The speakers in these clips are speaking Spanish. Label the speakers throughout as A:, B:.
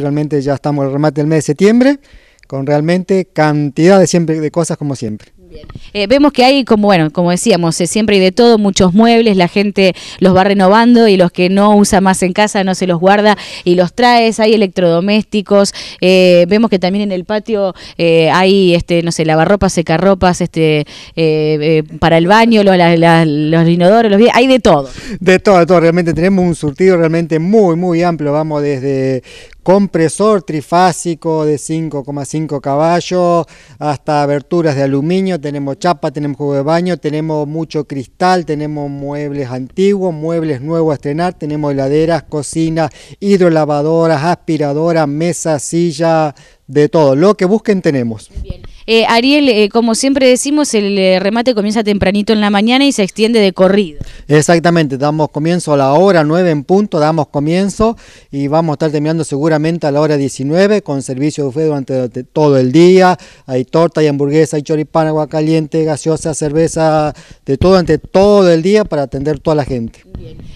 A: realmente ya estamos al remate del mes de septiembre, con realmente cantidad de, siempre, de cosas como siempre.
B: Eh, vemos que hay, como bueno, como decíamos, eh, siempre hay de todo, muchos muebles, la gente los va renovando y los que no usa más en casa no se los guarda y los trae, hay electrodomésticos, eh, vemos que también en el patio hay, este, no sé, lavarropas, secarropas, este, para el baño, los, la, los inodoros, hay de todo. De todo,
A: de todo, realmente tenemos un surtido realmente muy, muy amplio, vamos
B: desde
A: compresor trifásico de 5,5 caballos, hasta aberturas de aluminio, tenemos chapa, tenemos juego de baño, tenemos mucho cristal, tenemos muebles antiguos, muebles nuevos a estrenar, tenemos heladeras, cocinas, hidrolavadoras, aspiradoras, mesas, silla, de todo. Lo que busquen tenemos.
B: Eh, Ariel, eh, como siempre decimos, el eh, remate comienza tempranito en la mañana y se extiende de corrido.
A: Exactamente, damos comienzo a la hora 9 en punto, damos comienzo y vamos a estar terminando seguramente a la hora 19 con servicio de fuego durante todo el día. Hay torta y hamburguesa, hay choripán, agua caliente, gaseosa, cerveza, de todo durante todo el día para atender toda la gente.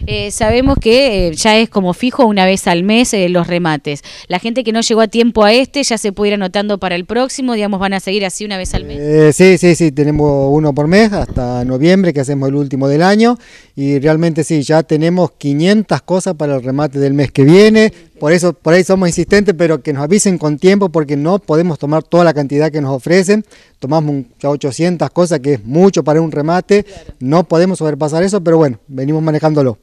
B: Eh, sabemos que eh, ya es como fijo una vez al mes eh, los remates. La gente que no llegó a tiempo a este ya se puede ir anotando para el próximo, digamos, van a seguir así una vez al mes.
A: Eh, sí, sí, sí, tenemos uno por mes hasta noviembre, que hacemos el último del año, y realmente sí, ya tenemos 500 cosas para el remate del mes que viene, por eso, por ahí somos insistentes, pero que nos avisen con tiempo porque no podemos tomar toda la cantidad que nos ofrecen. Tomamos 800 cosas, que es mucho para un remate. No podemos sobrepasar eso, pero bueno, venimos manejándolo.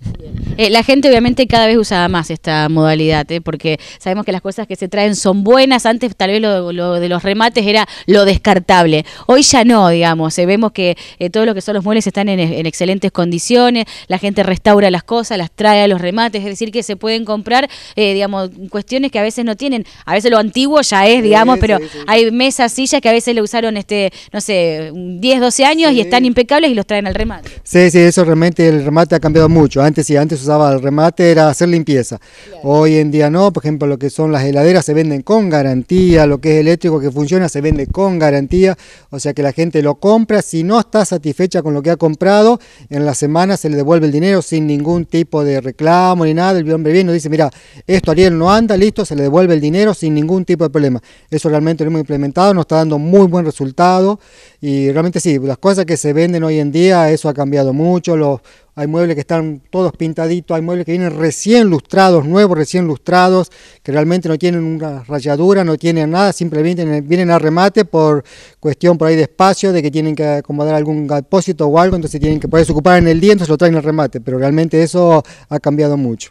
B: Eh, la gente obviamente cada vez usaba más esta modalidad, eh, porque sabemos que las cosas que se traen son buenas. Antes tal vez lo, de los remates era lo descartable. Hoy ya no, digamos. Eh, vemos que todo lo que son los muebles están en, excelentes condiciones, la gente restaura las cosas, las trae a los remates, es decir, que se pueden comprar, digamos, cuestiones que a veces no tienen. A veces lo antiguo ya es, digamos, pero hay mesas, sillas que a veces le usaron, este no sé, 10, 12 años y están impecables y los traen al remate.
A: Sí, sí, eso realmente el remate ha cambiado mucho. Antes sí, antes daba el remate era hacer limpieza. Hoy en día no, por ejemplo, lo que son las heladeras se venden con garantía, lo que es eléctrico que funciona se vende con garantía, o sea que la gente lo compra, si no está satisfecha con lo que ha comprado, en la semana se le devuelve el dinero sin ningún tipo de reclamo ni nada, el hombre viene y dice, mira, esto Ariel no anda, listo, se le devuelve el dinero sin ningún tipo de problema. Eso realmente lo hemos implementado, nos está dando muy buen resultado y realmente sí, las cosas que se venden hoy en día, eso ha cambiado mucho, los hay muebles que están todos pintaditos, hay muebles que vienen recién lustrados, nuevos, recién lustrados, que realmente no tienen una rayadura, no tienen nada, simplemente vienen a remate por cuestión por ahí de espacio, de que tienen que acomodar algún depósito o algo, entonces tienen que poder ocupar en el día, entonces lo traen a remate, pero realmente eso ha cambiado mucho.